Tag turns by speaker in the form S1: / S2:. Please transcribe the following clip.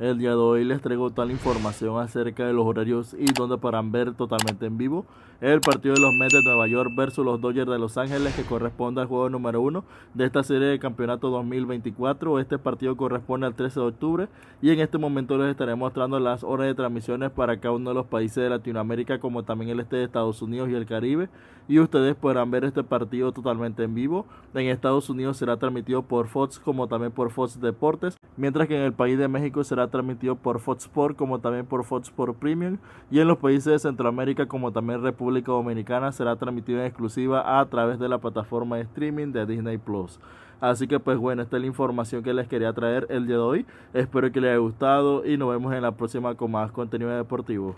S1: El día de hoy les traigo tal información acerca de los horarios y donde podrán ver totalmente en vivo el partido de los Mets de Nueva York versus los Dodgers de Los Ángeles que corresponde al juego número uno de esta serie de campeonato 2024. Este partido corresponde al 13 de octubre y en este momento les estaré mostrando las horas de transmisiones para cada uno de los países de Latinoamérica como también el este de Estados Unidos y el Caribe y ustedes podrán ver este partido totalmente en vivo. En Estados Unidos será transmitido por Fox como también por Fox Deportes, mientras que en el país de México será transmitido por Fox Sports como también por Fox Sports Premium y en los países de Centroamérica como también República Dominicana será transmitido en exclusiva a través de la plataforma de streaming de Disney Plus. Así que pues bueno, esta es la información que les quería traer el día de hoy. Espero que les haya gustado y nos vemos en la próxima con más contenido deportivo.